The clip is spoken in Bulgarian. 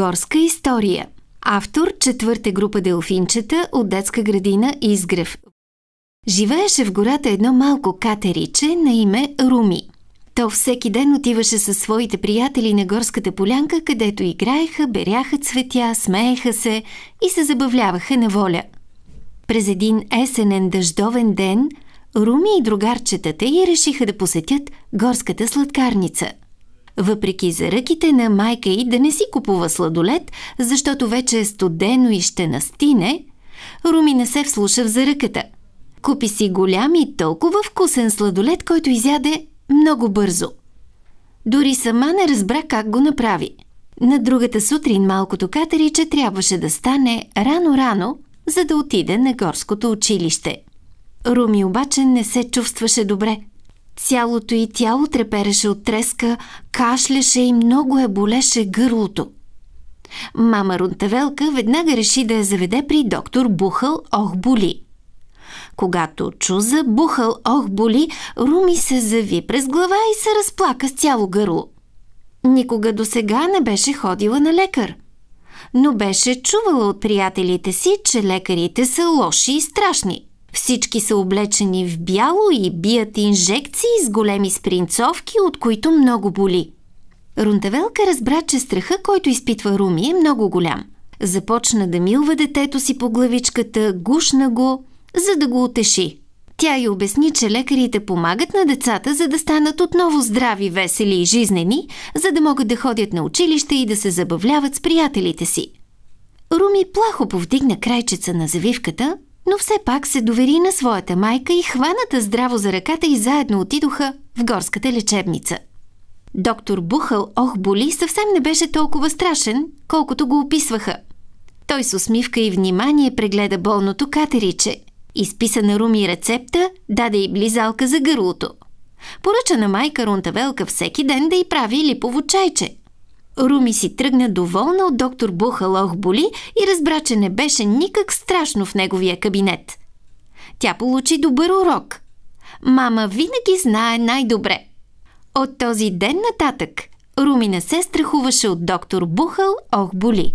Горска история. Автор четвърта група делфинчета от детска градина Изгрев. Живееше в гората едно малко катериче на име Руми. То всеки ден отиваше със своите приятели на горската полянка, където играеха, беряха цветя, смееха се и се забавляваха на воля. През един есенен дъждовен ден Руми и другарчетата й решиха да посетят горската сладкарница – въпреки заръките на майка й да не си купува сладолет, защото вече е студено и ще настине, Руми не се вслуша в заръката. Купи си голям и толкова вкусен сладолет, който изяде много бързо. Дори сама не разбра как го направи. На другата сутрин малкото катериче трябваше да стане рано-рано, за да отиде на горското училище. Руми обаче не се чувстваше добре – Цялото й тяло трепереше от треска, кашляше и много я е болеше гърлото. Мама Рунтавелка веднага реши да я заведе при доктор Бухъл ох-боли. Когато чу за Бухъл боли, Руми се зави през глава и се разплака с цяло гърло. Никога до сега не беше ходила на лекар. Но беше чувала от приятелите си, че лекарите са лоши и страшни – всички са облечени в бяло и бият инжекции с големи спринцовки, от които много боли. Рунтавелка разбра, че страха, който изпитва Руми, е много голям. Започна да милва детето си по главичката, гушна го, за да го утеши. Тя й обясни, че лекарите помагат на децата, за да станат отново здрави, весели и жизнени, за да могат да ходят на училище и да се забавляват с приятелите си. Руми плахо повдигна крайчеца на завивката, но все пак се довери на своята майка и хваната здраво за ръката и заедно отидоха в горската лечебница. Доктор Бухъл Ох Боли съвсем не беше толкова страшен, колкото го описваха. Той с усмивка и внимание прегледа болното катериче. Изписа на Руми рецепта, даде и близалка за гърлото. Поръча на майка Рунтавелка всеки ден да й прави липово чайче. Руми си тръгна доволна от доктор Бухалох Боли и разбра, че не беше никак страшно в неговия кабинет. Тя получи добър урок. Мама винаги знае най-добре. От този ден нататък Руми не се страхуваше от доктор Бухал Охболи.